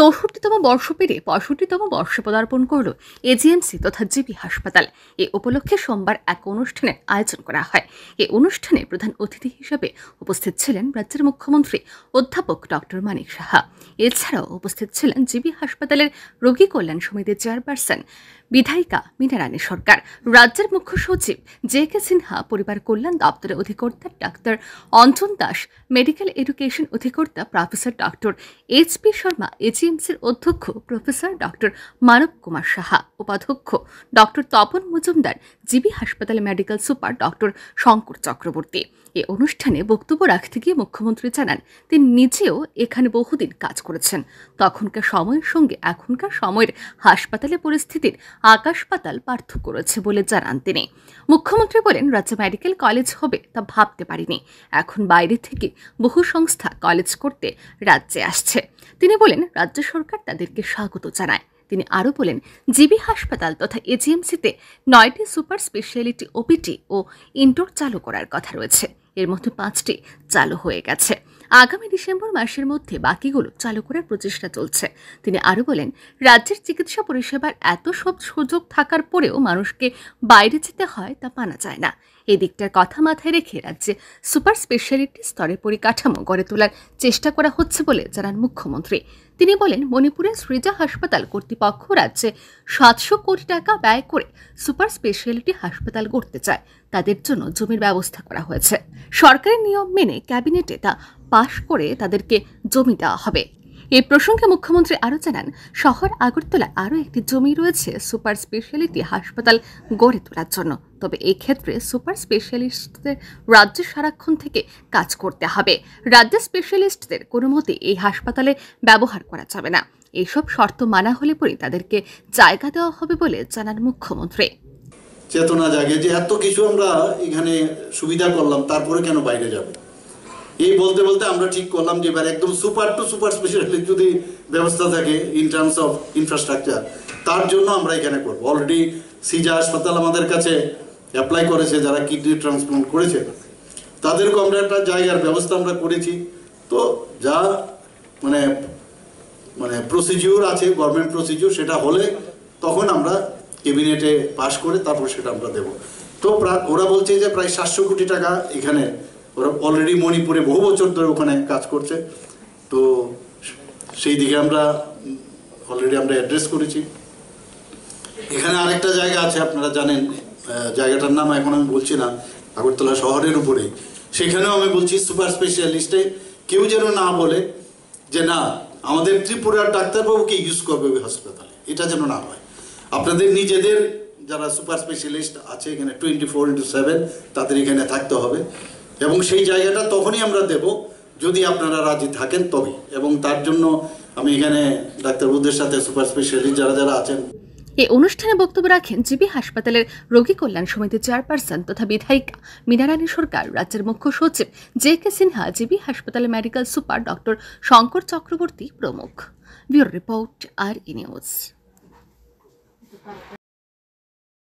চৌষট্টিতম বর্ষ পেরে পঁয়ষট্টিতম বর্ষ পদার্পণ করল এজিএমসি তথা জিবি হাসপাতাল এ উপলক্ষে সোমবার এক অনুষ্ঠানের আয়োজন করা হয় এ অনুষ্ঠানে প্রধান অতিথি হিসেবে উপস্থিত ছিলেন রাজ্যের মুখ্যমন্ত্রী অধ্যাপক ডক্টর মানিক সাহা এছাড়াও উপস্থিত ছিলেন জিবি হাসপাতালের রোগী কল্যাণ সমিতির চেয়ারপারসন বিধায়িকা মিনারানী সরকার রাজ্যের মুখ্য সচিব জে কে সিনহা পরিবার কল্যাণ দপ্তরের অধিকর্তা doctor Anjan Das medical education অধিকর্তা professor doctor H P Sharma AGM এইচএমসির অধ্যক্ষ প্রফেসর ডক্টর মানব কুমার সাহা উপাধ্যক্ষ ডক্টর তপন মজুমদার জিবি হাসপাতালে medical super doctor Shankar Chakraborty এ অনুষ্ঠানে বক্তব্য রাখতে গিয়ে মুখ্যমন্ত্রী জানান তিনি নিজেও এখানে বহুদিন কাজ করেছেন তখনকার সময়ের সঙ্গে এখনকার সময়ের হাসপাতালে পরিস্থিতির আকাশ পাতাল পার্থক্য রয়েছে বলে জানান তিনি মুখ্যমন্ত্রী বলেন রাজ্য মেডিকেল কলেজ হবে তা ভাবতে পারিনি এখন বাইরে থেকে বহু সংস্থা কলেজ করতে রাজ্যে আসছে তিনি বলেন রাজ্য রাজ্য সরকার তাদেরকে স্বাগত জানায় তিনি আরও বলেন জিবি হাসপাতাল তথা এজিএমসিতে নয়টি সুপার স্পেশালিটি ওপিটি ও ইনডোর চালু করার কথা রয়েছে এর মধ্যে পাঁচটি চালু হয়ে গেছে আগামী ডিসেম্বর মাসের মধ্যে বাকিগুলো চালু করার প্রচেষ্টা চলছে তিনি আরও বলেন রাজ্যের চিকিৎসা পরিষেবার এত সব সুযোগ থাকার পরেও মানুষকে বাইরে যেতে হয় তা মানা যায় না এদিকটার কথা মাথায় রেখে রাজ্যে সুপার স্পেশালিটি স্তরে পরিকাঠামো গড়ে তোলার চেষ্টা করা হচ্ছে বলে জানান মুখ্যমন্ত্রী তিনি বলেন মণিপুরের সৃজা হাসপাতাল কর্তৃপক্ষ রাজ্যে সাতশো কোটি টাকা ব্যয় করে সুপার স্পেশালিটি হাসপাতাল গড়তে চায় তাদের জন্য জমির ব্যবস্থা করা হয়েছে সরকারের নিয়ম মেনে ক্যাবিনেটে তা পাশ করে তাদেরকে জমি দেওয়া হবে এ প্রসঙ্গে মুখ্যমন্ত্রী আরও জানান শহর আগরতলা আরও একটি জমি রয়েছে সুপার স্পেশালিটি হাসপাতাল গড়ে তোলার জন্য তবে এক্ষেত্রে সুপার স্পেশালিস্টদের রাজ্য সারাক্ষণ থেকে কাজ করতে হবে রাজ্য স্পেশালিস্টদের কোনো মতে এই হাসপাতালে ব্যবহার করা যাবে না এইসব শর্ত মানা হলে পরে তাদেরকে জায়গা দেওয়া হবে বলে জানান মুখ্যমন্ত্রী চেতনা জাগে যে এত কিছু আমরা এখানে সুবিধা করলাম তারপরে কেন বাইরে যাবে এই বলতে বলতে আমরা ঠিক করলাম যে এবার একদম সুপার টু সুপার স্পেশালিটি যদি ব্যবস্থা থাকে ইন টার্মস অফ ইনফ্রাস্ট্রাকচার তার জন্য আমরা এখানে করবো অলরেডি সিজা হাসপাতাল আমাদের কাছে অ্যাপ্লাই করেছে যারা কিডনি ট্রান্সপ্লান্ট করেছে তাদেরকে আমরা একটা জায়গার ব্যবস্থা আমরা করেছি তো যা মানে মানে প্রসিজিওর আছে গভর্নমেন্ট প্রসিজিওর সেটা হলে তখন আমরা ক্যাবিনেটে পাশ করে তারপর সেটা আমরা দেব তো ওরা বলছে যে প্রায় সাতশো কোটি টাকা এখানে ওরা অলরেডি মণিপুরে বহু বছর ধরে ওখানে কাজ করছে তো সেই দিকে আমরা অলরেডি আমরা অ্যাড্রেস করেছি এখানে আরেকটা জায়গা আছে আপনারা জানেন জায়গাটার নাম এখন আমি বলছি না আগরতলা শহরের উপরে সেখানেও আমি বলছি সুপার স্পেশালিস্টে কেউ যেন না বলে যে না আমাদের ত্রিপুরার ডাক্তারবাবুকে ইউজ করবে ওই হাসপাতালে এটা যেন না হয় আপনাদের নিজেদের যারা সুপার স্পেশালিস্ট আছে এখানে টোয়েন্টি ফোর ইন্টু সেভেন তাদের এখানে থাকতে হবে এবং সেই জায়গাটা তখনই আমরা দেব যদি আপনারা রাজি থাকেন তবে এবং তার জন্য আমি এখানে বুদ্ধের সাথে সুপার স্পেশালিস্ট যারা যারা আছেন এই অনুষ্ঠানে বক্তব্য রাখেন জিবি হাসপাতালের রোগী কল্যাণ সমিতির চেয়ারপারসন তথা বিধায়িকা মিনারানী সরকার রাজ্যের মুখ্য সচিব জে কে সিনহা জিবি হাসপাতালের medical super doctor Shankar Chakraborty প্রমুখ ব্যুরো রিপোর্ট আর ই নিউজ